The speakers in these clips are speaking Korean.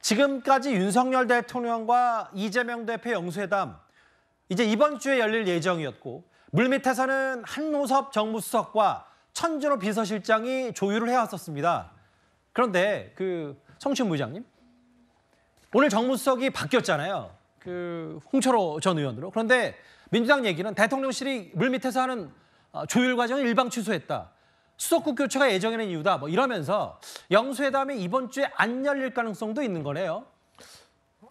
지금까지 윤석열 대통령과 이재명 대표 영수회담 이제 이번 주에 열릴 예정이었고 물밑에서는 한노섭 정무수석과 천준호 비서실장이 조율을 해왔었습니다. 그런데 그 성춘 부장님 오늘 정무수석이 바뀌었잖아요. 그 홍철호 전 의원으로. 그런데 민주당 얘기는 대통령실이 물밑에서 하는 어, 조율 과정을 일방 취소했다. 수도국 교체가 예정이라는 이유다 뭐 이러면서 영수회담이 이번 주에 안 열릴 가능성도 있는 거네요.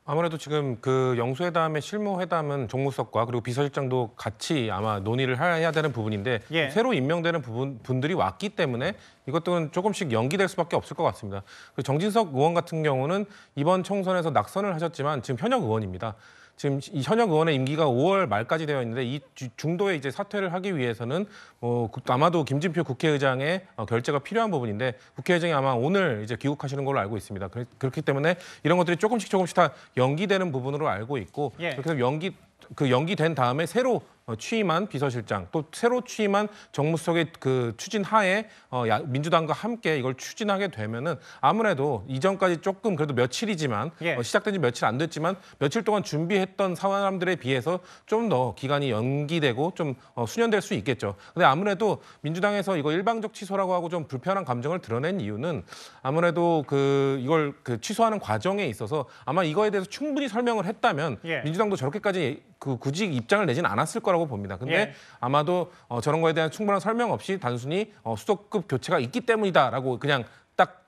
아무래도 지금 그 영수회담의 실무회담은 종무석과 그리고 비서실장도 같이 아마 논의를 해야 되는 부분인데 예. 새로 임명되는 부분, 분들이 왔기 때문에 이것도 조금씩 연기될 수밖에 없을 것 같습니다. 그 정진석 의원 같은 경우는 이번 총선에서 낙선을 하셨지만 지금 현역 의원입니다. 지금 현역 의원의 임기가 5월 말까지 되어 있는데 이 중도에 이제 사퇴를 하기 위해서는 어, 아마도 김진표 국회의장의 어, 결재가 필요한 부분인데 국회의장이 아마 오늘 이제 귀국하시는 걸로 알고 있습니다. 그렇기 때문에 이런 것들이 조금씩 조금씩 다 연기되는 부분으로 알고 있고 예. 그래서 연기 그 연기된 다음에 새로 어, 취임한 비서실장 또 새로 취임한 정무수석의 그 추진 하에 어, 민주당과 함께 이걸 추진하게 되면은 아무래도 이전까지 조금 그래도 며칠이지만 예. 어, 시작된 지 며칠 안 됐지만 며칠 동안 준비했던 사람들에 비해서 좀 더 기간이 연기되고 좀 어, 수년될 수 있겠죠. 근데 아무래도 민주당에서 이거 일방적 취소라고 하고 좀 불편한 감정을 드러낸 이유는 아무래도 그 이걸 그 취소하는 과정에 있어서 아마 이거에 대해서 충분히 설명을 했다면 예. 민주당도 저렇게까지 그 굳이 입장을 내진 않았을 거라고 봅니다. 근데 예. 아마도 어, 저런 거에 대한 충분한 설명 없이 단순히 어, 수도급 교체가 있기 때문이다라고 그냥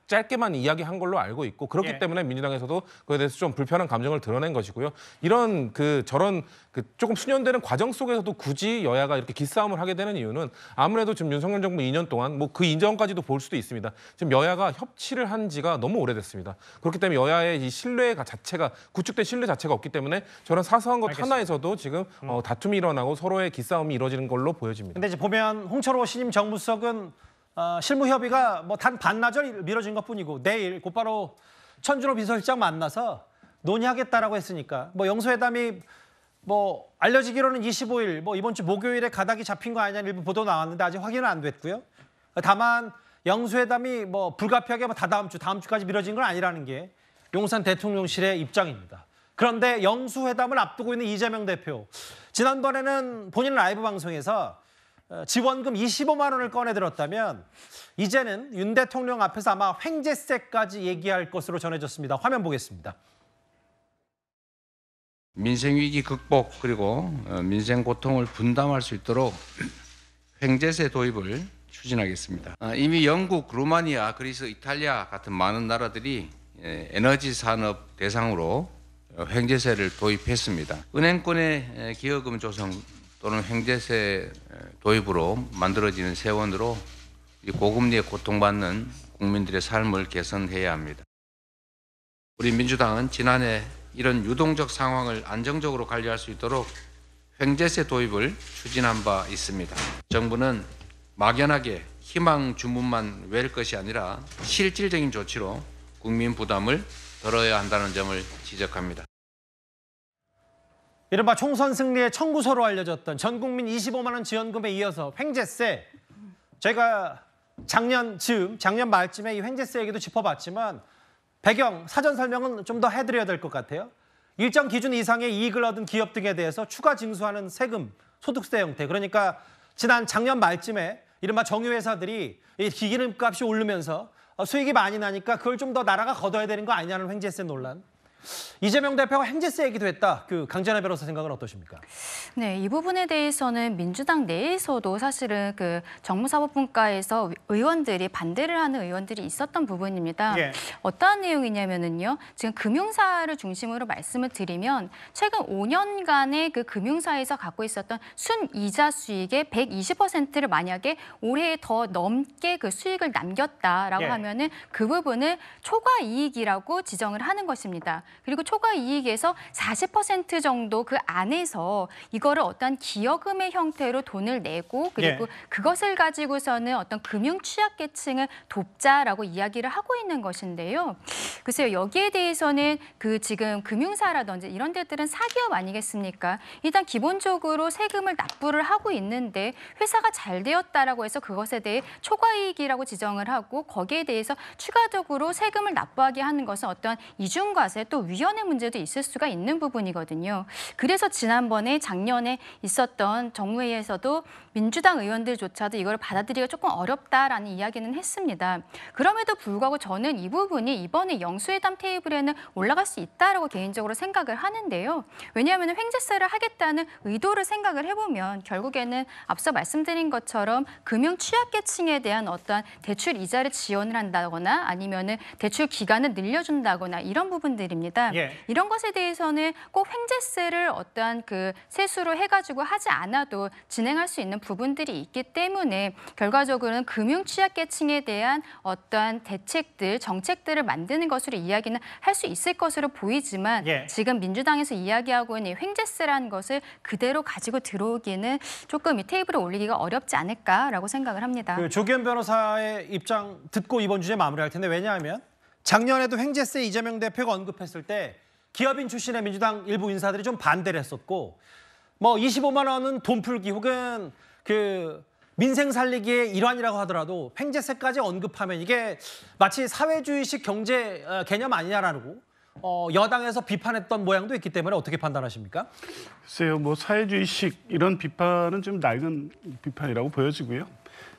짧게만 이야기한 걸로 알고 있고 그렇기 예. 때문에 민주당에서도 그에 대해서 좀 불편한 감정을 드러낸 것이고요. 이런 그 저런 그 조금 수년되는 과정 속에서도 굳이 여야가 이렇게 기싸움을 하게 되는 이유는 아무래도 지금 윤석열 정부 2년 동안 뭐 그 인정까지도 볼 수도 있습니다. 지금 여야가 협치를 한 지가 너무 오래됐습니다. 그렇기 때문에 여야의 이 신뢰가 자체가 구축된 신뢰 자체가 없기 때문에 저런 사소한 것 알겠습니다. 하나에서도 지금 어, 음. 어, 다툼이 일어나고 서로의 기싸움이 이루어지는 걸로 보여집니다. 근데 이제 보면 홍철호 신임 정부석은 어, 실무 협의가 뭐 단 반나절 미뤄진 것뿐이고 내일 곧바로 천준호 비서실장 만나서 논의하겠다라고 했으니까 뭐 영수회담이 뭐 알려지기로는 25일 뭐 이번 주 목요일에 가닥이 잡힌 거 아니냐 일부 보도 나왔는데 아직 확인은 안 됐고요. 다만 영수회담이 뭐 불가피하게 뭐 다다음 주 다음 주까지 미뤄진 건 아니라는 게 용산 대통령실의 입장입니다. 그런데 영수회담을 앞두고 있는 이재명 대표 지난번에는 본인 라이브 방송에서 어, 지원금 25만 원을 꺼내들었다면 이제는 윤 대통령 앞에서 아마 횡재세까지 얘기할 것으로 전해졌습니다. 화면 보겠습니다. 민생 위기 극복 그리고 어, 민생 고통을 분담할 수 있도록 횡재세 도입을 추진하겠습니다. 아, 이미 영국, 루마니아, 그리스, 이탈리아 같은 많은 나라들이 예, 에너지 산업 대상으로 횡재세를 도입했습니다. 은행권의 기여금 조성 또는 횡재세 도입으로 만들어지는 세원으로 고금리에 고통받는 국민들의 삶을 개선해야 합니다. 우리 민주당은 지난해 이런 유동적 상황을 안정적으로 관리할 수 있도록 횡재세 도입을 추진한 바 있습니다. 정부는 막연하게 희망 주문만 외울 것이 아니라 실질적인 조치로 국민 부담을 덜어야 한다는 점을 지적합니다. 이른바 총선 승리의 청구서로 알려졌던 전국민 25만 원 지원금에 이어서 횡재세 제가 작년 즈음 작년 말쯤에 이 횡재세 얘기도 짚어봤지만 배경 사전 설명은 좀 더 해드려야 될 것 같아요. 일정 기준 이상의 이익을 얻은 기업 등에 대해서 추가 징수하는 세금 소득세 형태 그러니까 지난 작년 말쯤에 이른바 정유회사들이 이 기름값이 오르면서 어, 수익이 많이 나니까 그걸 좀 더 나라가 걷어야 되는 거 아니냐는 횡재세 논란. 이재명 대표가 행제세 얘기도 했다. 그 강재나 변호사 생각은 어떠십니까? 네, 이 부분에 대해서는 민주당 내에서도 사실은 그 정무사법분과에서 의원들이 반대를 하는 의원들이 있었던 부분입니다. 예. 어떠한 내용이냐면은요. 지금 금융사를 중심으로 말씀을 드리면 최근 5년간의 그 금융사에서 갖고 있었던 순이자 수익의 120%를 만약에 올해 더 넘게 그 수익을 남겼다라고 예. 하면은 그 부분을 초과 이익이라고 지정을 하는 것입니다. 그리고 초과 이익에서 40% 정도 그 안에서 이거를 어떤 기여금의 형태로 돈을 내고 그리고 예. 그것을 가지고서는 어떤 금융 취약계층을 돕자라고 이야기를 하고 있는 것인데요. 글쎄요 여기에 대해서는 그 지금 금융사라든지 이런 데들은 사기업 아니겠습니까? 일단 기본적으로 세금을 납부를 하고 있는데 회사가 잘 되었다라고 해서 그것에 대해 초과이익이라고 지정을 하고 거기에 대해서 추가적으로 세금을 납부하게 하는 것은 어떤 이중과세 또또 위헌의 문제도 있을 수가 있는 부분이거든요. 그래서 지난번에 작년에 있었던 정무회의에서도 민주당 의원들조차도 이걸 받아들이기가 조금 어렵다라는 이야기는 했습니다. 그럼에도 불구하고 저는 이 부분이 이번에 영수회담 테이블에는 올라갈 수 있다라고 개인적으로 생각을 하는데요. 왜냐하면 횡재세를 하겠다는 의도를 생각을 해보면 결국에는 앞서 말씀드린 것처럼 금융 취약계층에 대한 어떠한 대출 이자를 지원을 한다거나 아니면은 대출 기간을 늘려준다거나 이런 부분들입니다. 있습니다. 예. 이런 것에 대해서는 꼭 횡재세를 어떠한 그 세수로 해가지고 하지 않아도 진행할 수 있는 부분들이 있기 때문에 결과적으로는 금융 취약계층에 대한 어떠한 대책들, 정책들을 만드는 것으로 이야기는 할 수 있을 것으로 보이지만 예. 지금 민주당에서 이야기하고 있는 횡재세라는 것을 그대로 가지고 들어오기는 조금 이테이블을 올리기가 어렵지 않을까라고 생각을 합니다. 그 조기현 변호사의 입장 듣고 이번 주제 마무리할 텐데 왜냐하면 작년에도 횡재세 이재명 대표가 언급했을 때 기업인 출신의 민주당 일부 인사들이 좀 반대를 했었고 뭐 25만 원은 돈 풀기 혹은 그 민생 살리기의 일환이라고 하더라도 횡재세까지 언급하면 이게 마치 사회주의식 경제 어, 개념 아니냐라고 어, 여당에서 비판했던 모양도 있기 때문에 어떻게 판단하십니까? 글쎄요, 뭐 사회주의식 이런 비판은 좀 낡은 비판이라고 보여지고요.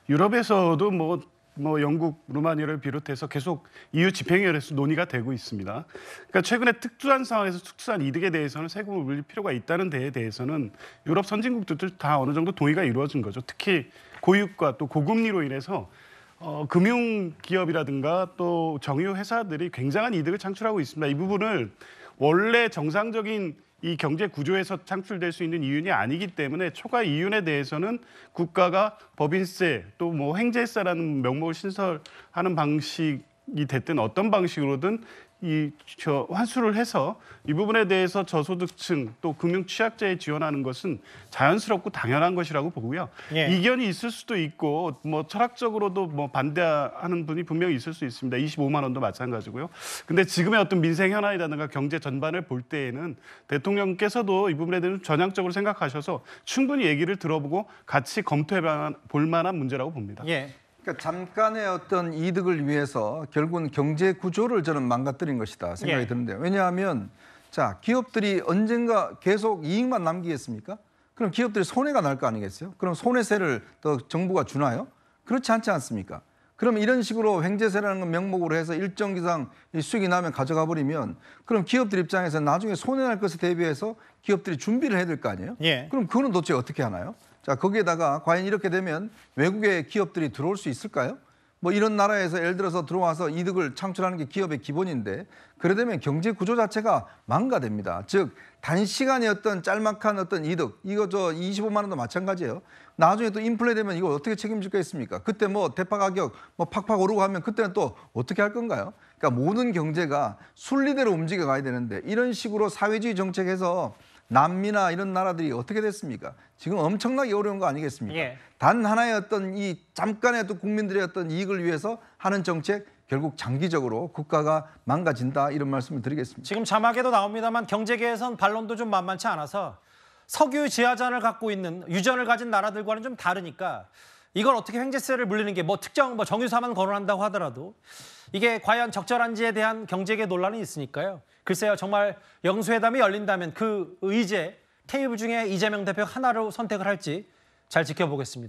유럽에서도 뭐뭐 영국, 루마니아를 비롯해서 계속 EU 집행위원회에서 논의가 되고 있습니다. 그러니까 최근에 특수한 상황에서 특수한 이득에 대해서는 세금을 물릴 필요가 있다는 데에 대해서는 유럽 선진국들도 다 어느 정도 동의가 이루어진 거죠. 특히 고유가 또 고금리로 인해서 어, 금융 기업이라든가 또 정유 회사들이 굉장한 이득을 창출하고 있습니다. 이 부분을 원래 정상적인 이 경제 구조에서 창출될 수 있는 이윤이 아니기 때문에 초과 이윤에 대해서는 국가가 법인세 또뭐횡재세라는 명목을 신설하는 방식이 됐든 어떤 방식으로든 이저 환수를 해서 이 부분에 대해서 저소득층 또 금융 취약자에 지원하는 것은 자연스럽고 당연한 것이라고 보고요. 예. 이견이 있을 수도 있고 뭐 철학적으로도 뭐 반대하는 분이 분명히 있을 수 있습니다. 25만 원도 마찬가지고요. 근데 지금의 어떤 민생 현안이라든가 경제 전반을 볼 때에는 대통령께서도 이 부분에 대해서 전향적으로 생각하셔서 충분히 얘기를 들어보고 같이 검토해 볼 만한 문제라고 봅니다. 예. 그러니까 잠깐의 어떤 이득을 위해서 결국은 경제 구조를 저는 망가뜨린 것이다 생각이 예. 드는데 요 왜냐하면 자 기업들이 언젠가 계속 이익만 남기겠습니까? 그럼 기업들이 손해가 날 거 아니겠어요? 그럼 손해세를 더 정부가 주나요? 그렇지 않지 않습니까? 그럼 이런 식으로 횡재세라는 명목으로 해서 일정 기상 수익이 나면 가져가 버리면 그럼 기업들 입장에서 나중에 손해날 것에 대비해서 기업들이 준비를 해야 될 거 아니에요? 예. 그럼 그거는 도대체 어떻게 하나요? 자, 거기에다가 과연 이렇게 되면 외국의 기업들이 들어올 수 있을까요? 뭐 이런 나라에서 예를 들어서 들어와서 이득을 창출하는 게 기업의 기본인데 그러되면 경제 구조 자체가 망가됩니다. 즉 단시간의 어떤 짤막한 어떤 이득 이거 저 25만 원도 마찬가지예요. 나중에 또 인플레 되면 이거 어떻게 책임질 거있습니까 그때 뭐 대파 가격 뭐 팍팍 오르고 하면 그때는 또 어떻게 할 건가요? 그러니까 모든 경제가 순리대로 움직여 가야 되는데 이런 식으로 사회주의 정책에서 남미나 이런 나라들이 어떻게 됐습니까? 지금 엄청나게 어려운 거 아니겠습니까? 예. 단 하나의 어떤 이 잠깐의 또 국민들의 어떤 이익을 위해서 하는 정책 결국 장기적으로 국가가 망가진다 이런 말씀을 드리겠습니다. 지금 자막에도 나옵니다만 경제계에선 반론도 좀 만만치 않아서 석유 지하잔을 갖고 있는 유전을 가진 나라들과는 좀 다르니까 이걸 어떻게 횡재세를 물리는 게 뭐 특정 뭐 정유사만 거론한다고 하더라도 이게 과연 적절한지에 대한 경제계 논란이 있으니까요. 글쎄요, 정말 영수회담이 열린다면 그 의제 테이블 중에 이재명 대표 하나로 선택을 할지 잘 지켜보겠습니다.